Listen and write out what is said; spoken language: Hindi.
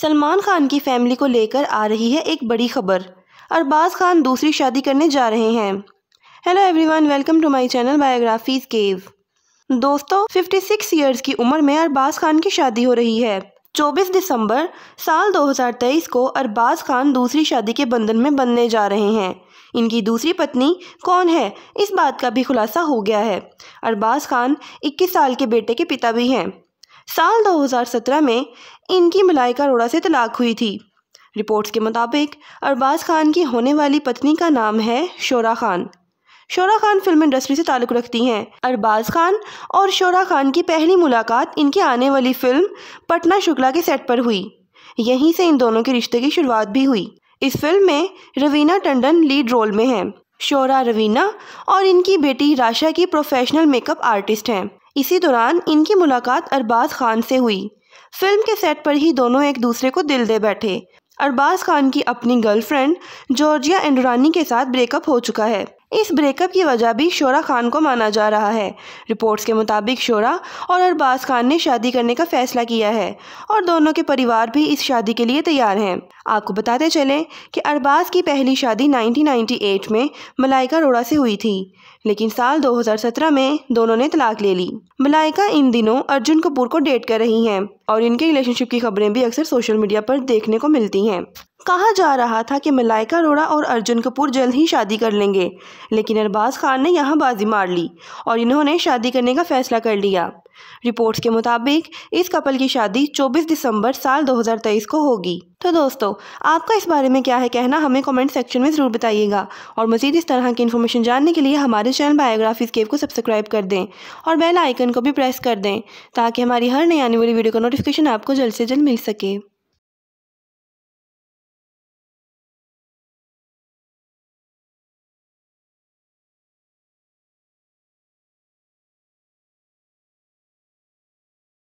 सलमान खान की फैमिली को लेकर आ रही है एक बड़ी खबर अरबाज खान दूसरी शादी करने जा रहे हैं hello everyone welcome to my channel biographies केव दोस्तों 56 ईयर्स की उम्र में अरबाज खान की शादी हो रही है 24 दिसंबर साल 2023 को अरबाज खान दूसरी शादी के बंधन में बनने जा रहे हैं इनकी दूसरी पत्नी कौन है इस बात का भी खुलासा हो गया है अरबाज खान 21 साल के बेटे के पिता भी हैं साल 2017 में इनकी मलाइका अरोड़ा से तलाक हुई थी रिपोर्ट्स के मुताबिक अरबाज खान की होने वाली पत्नी का नाम है शोरा खान शोरा खान फिल्म इंडस्ट्री से ताल्लुक़ रखती हैं अरबाज खान और शोरा खान की पहली मुलाकात इनकी आने वाली फिल्म पटना शुक्ला के सेट पर हुई यहीं से इन दोनों के रिश्ते की शुरुआत भी हुई इस फिल्म में रवीना टंडन लीड रोल में हैं शोरा रवीना और इनकी बेटी राशा की प्रोफेशनल मेकअप आर्टिस्ट हैं इसी दौरान इनकी मुलाकात अरबाज खान से हुई फिल्म के सेट पर ही दोनों एक दूसरे को दिल दे बैठे अरबाज खान की अपनी गर्लफ्रेंड जॉर्जिया एंडरानी के साथ ब्रेकअप हो चुका है इस ब्रेकअप की वजह भी शोरा खान को माना जा रहा है रिपोर्ट्स के मुताबिक शोरा और अरबाज खान ने शादी करने का फैसला किया है और दोनों के परिवार भी इस शादी के लिए तैयार हैं आपको बताते चलें कि अरबाज की पहली शादी 1998 में मलाइका अरोड़ा से हुई थी लेकिन साल 2017 में दोनों ने तलाक ले ली मलाइका इन दिनों अर्जुन कपूर को डेट कर रही हैं और इनके रिलेशनशिप की खबरें भी अक्सर सोशल मीडिया पर देखने को मिलती हैं कहा जा रहा था कि मलाइका अरोड़ा और अर्जुन कपूर जल्द ही शादी कर लेंगे लेकिन अरबाज खान ने यहाँ बाजी मार ली और इन्होंने शादी करने का फैसला कर लिया रिपोर्ट्स के मुताबिक इस कपल की शादी 24 दिसंबर साल 2023 को होगी तो दोस्तों आपका इस बारे में क्या है कहना हमें कमेंट सेक्शन में ज़रूर बताइएगा और मज़ीद इस तरह की इन्फॉर्मेशन जानने के लिए हमारे चैनल बायोग्राफी स्केप को सब्सक्राइब कर दें और बेल आइकन को भी प्रेस कर दें ताकि हमारी हर नई आने वाली वीडियो का नोटिफिकेशन आपको जल्द से जल्द मिल सके